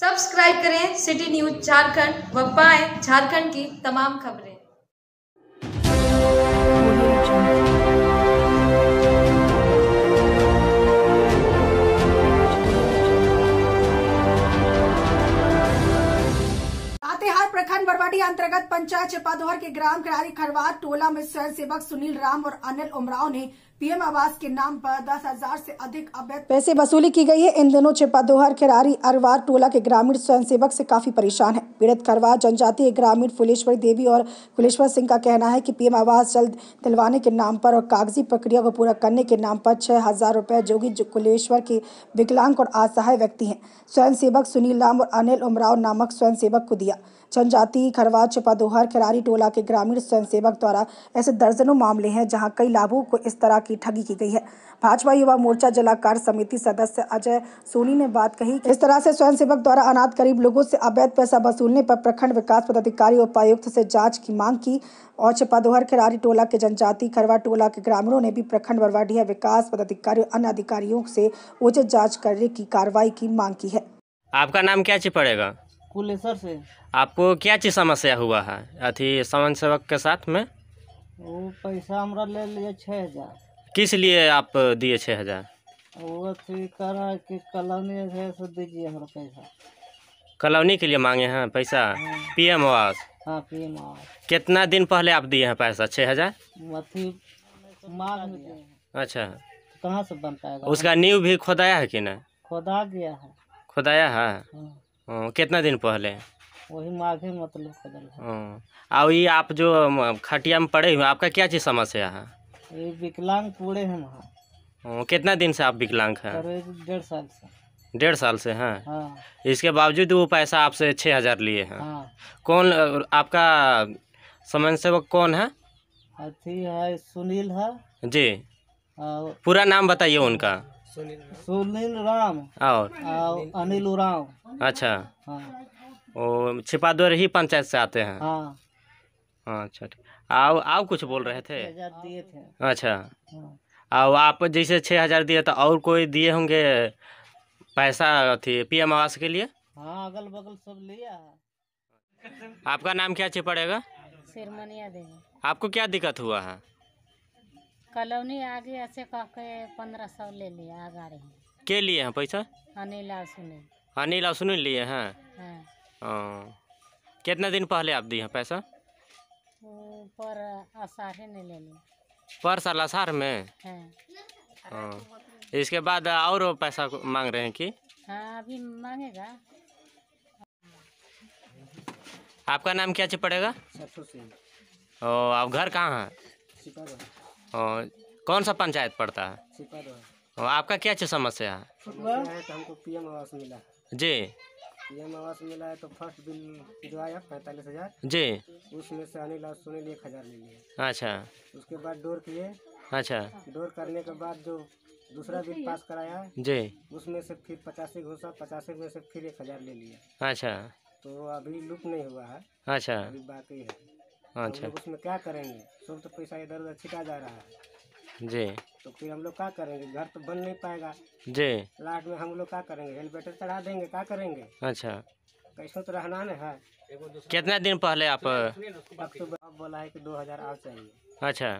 Subscribe करें city news Jharkhand व पाएं झारखंड की तमाम खबरें पार्टी अंतर्गत पंचायत चपादोहर के ग्राम करारी खरवार टोला में स्वयं सेवक सुनील राम और अनिल उमराव ने पीएम आवास के नाम पर दस हजार से अधिक अवैध पैसे वसूली की गई है इन दिनों छिपादोहर खेरारी अरवार टोला के ग्रामीण स्वयंसेवक से काफी परेशान है पीड़ित खरवार जनजातीय ग्रामीण फुलेश्वरी देवी और फुलेश्वर सिंह का कहना है कि पीएम आवास जल्द दिलवाने के नाम पर और कागजी प्रक्रिया को पूरा करने के नाम पर छह हजार रूपए जोगी कुलेश्वर के विकलांग और असहाय व्यक्ति है स्वयं सेवक सुनील राम और अनिल उमराव नामक स्वयं सेवक को दिया जनजाति खरवा चपादोहर खरारी टोला के ग्रामीण स्वयंसेवक द्वारा ऐसे दर्जनों मामले हैं जहां कई लाभों को इस तरह की ठगी की गई है भाजपा युवा मोर्चा जिला कार्य समिति सदस्य अजय सोनी ने बात कही इस तरह से स्वयंसेवक द्वारा अनाथ गरीब लोगों से अवैध पैसा वसूलने पर प्रखंड विकास पदाधिकारी उपायुक्त से जांच की मांग की और चपादोहर खिलारी टोला के जनजाति खरवा टोला के ग्रामीणों ने भी प्रखंड बरवाडीहा विकास पदाधिकारी और अन्य अधिकारियों से उचित जाँच करने की कार्रवाई की मांग की है आपका नाम क्या पड़ेगा कुलेसर से आपको क्या चीज़ समस्या हुआ है अथी समाज सेवक के साथ में वो पैसा हमारा ले लिए छः हजार किस लिए आप दिए छः हजार वो अथी करा कि कॉलोनी है सो दीजिए हमारा पैसा कॉलोनी के लिए मांगे हैं पैसा पी एम आवास हाँ पी एम आवास हाँ, कितना दिन पहले आप दिए हैं पैसा छः हजार अथी मांग अच्छा कहाँ से बन पाएगा उसका नींव भी खोदाया है कि ना खोदा गया है खुदाया है हाँ। हम्म, कितना दिन पहले वही माघे मतलब और हम्म, ये आप जो खटिया में पड़े हुए आपका क्या चीज़ समस्या है ये विकलांग पूरे हैं वहाँ हम्म, कितना दिन से आप विकलांग हैं डेढ़ साल से डेढ़ साल से हैं हाँ। इसके बावजूद वो पैसा आपसे छः हज़ार लिए हैं हाँ। कौन आपका समय सेवक कौन है अथी है सुनील है जी पूरा नाम बताइए उनका सुनील राम और अनिल उराव अच्छा हाँ छिपादोर ही पंचायत से आते हैं हाँ। हाँ, अच्छा आओ आओ कुछ बोल रहे थे अच्छा हाँ। आओ आप जैसे छः हज़ार दिए तो और कोई दिए होंगे पैसा थी पीएम आवास के लिए हाँ अगल बगल सब लिया आपका नाम क्या पड़ेगा आपको क्या दिक्कत हुआ है कलोनी आगे ऐसे कह के पंद्रह सौ ले लिया आगाड़ी के लिए हैं पैसा अनिल और सुनील अनिल और लिए हैं हाँ, हाँ। कितना दिन पहले आप दिए पैसा पर आषाढ़ ही ले लिया पर साल आषाढ़ में हाँ।, हाँ इसके बाद और पैसा मांग रहे हैं कि हाँ अभी मांगेगा आपका नाम क्या ची पड़ेगा सरसों और आप घर कहाँ है और कौन सा पंचायत पड़ता है और आपका क्या समस्या है तो हमको पीएम आवास मिला जी पीएम आवास मिला है तो फर्स्ट बिल जो आया पैंतालीस हजार जी उसमें से अनिल और सुनील एक हजार ले लिए अच्छा उसके बाद डोर किए अच्छा डोर करने के बाद जो दूसरा बिल पास कराया जी उसमें से फिर पचासी घोषा पचासी में से फिर एक हजार ले लिया अच्छा तो अभी लुक नहीं हुआ है अच्छा अभी बाकी है हाँ, अच्छा उसमें क्या करेंगे सब तो पैसा इधर उधर छिटा जा रहा है जी तो फिर हम लोग क्या करेंगे घर तो बन नहीं पाएगा जी लाट में हम लोग क्या करेंगे हेलमेटर चढ़ा देंगे क्या करेंगे अच्छा कैसे तो, तो रहना न है कितना दिन पहले आप अक्टूबर तो अब बोला है कि दो हज़ार और चाहिए अच्छा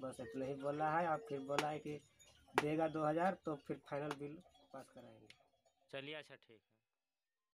बस इतना ही बोला है आप फिर बोला है कि देगा दो हज़ार तो फिर फाइनल बिल पास कराएंगे चलिए अच्छा ठीक है